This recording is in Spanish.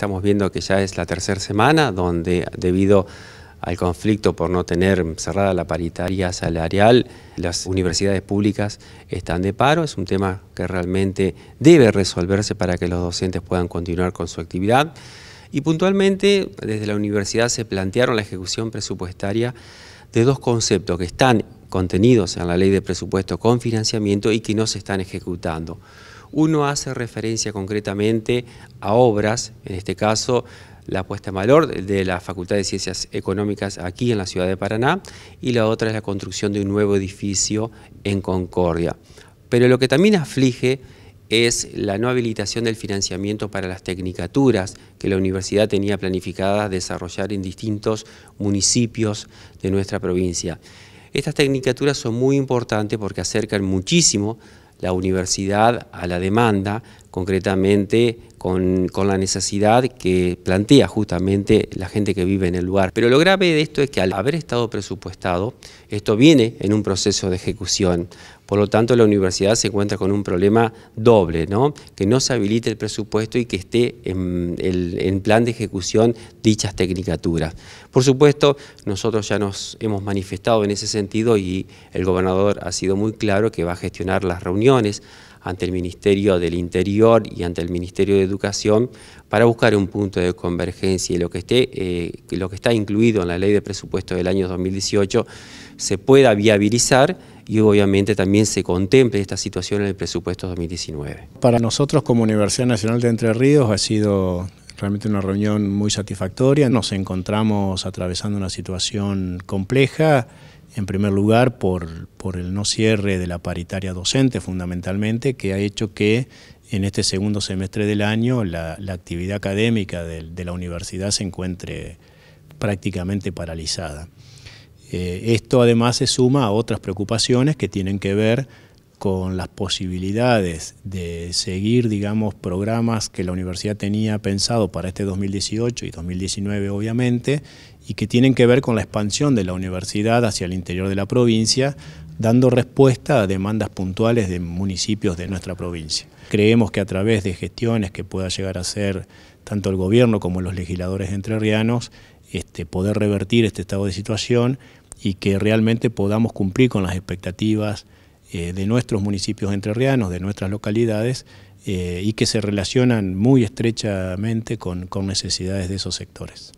estamos viendo que ya es la tercera semana donde debido al conflicto por no tener cerrada la paritaria salarial, las universidades públicas están de paro, es un tema que realmente debe resolverse para que los docentes puedan continuar con su actividad. Y puntualmente desde la universidad se plantearon la ejecución presupuestaria de dos conceptos que están contenidos en la ley de presupuesto con financiamiento y que no se están ejecutando. Uno hace referencia concretamente a obras, en este caso la puesta en valor de la Facultad de Ciencias Económicas aquí en la ciudad de Paraná y la otra es la construcción de un nuevo edificio en Concordia. Pero lo que también aflige es la no habilitación del financiamiento para las tecnicaturas que la universidad tenía planificada desarrollar en distintos municipios de nuestra provincia. Estas tecnicaturas son muy importantes porque acercan muchísimo la universidad a la demanda, concretamente con, la necesidad que plantea justamente la gente que vive en el lugar. Pero lo grave de esto es que al haber estado presupuestado, esto viene en un proceso de ejecución. Por lo tanto, la universidad se encuentra con un problema doble, ¿no? que no se habilite el presupuesto y que esté en, en plan de ejecución dichas tecnicaturas. Por supuesto, nosotros ya nos hemos manifestado en ese sentido y el gobernador ha sido muy claro que va a gestionar las reuniones ante el Ministerio del Interior y ante el Ministerio de Educación para buscar un punto de convergencia y lo que, esté, eh, lo que está incluido en la ley de presupuesto del año 2018 se pueda viabilizar y obviamente también se contemple esta situación en el presupuesto 2019. Para nosotros como Universidad Nacional de Entre Ríos ha sido realmente una reunión muy satisfactoria. Nos encontramos atravesando una situación compleja, en primer lugar por, el no cierre de la paritaria docente fundamentalmente, que ha hecho que en este segundo semestre del año la, actividad académica de, la universidad se encuentre prácticamente paralizada. Eh, esto además se suma a otras preocupaciones que tienen que ver con las posibilidades de seguir, digamos, programas que la universidad tenía pensado para este 2018 y 2019, obviamente, y que tienen que ver con la expansión de la universidad hacia el interior de la provincia, dando respuesta a demandas puntuales de municipios de nuestra provincia. Creemos que a través de gestiones que pueda llegar a hacer tanto el gobierno como los legisladores entrerrianos, este, poder revertir este estado de situación y que realmente podamos cumplir con las expectativas eh, de nuestros municipios entrerrianos, de nuestras localidades, eh, y que se relacionan muy estrechamente con necesidades de esos sectores.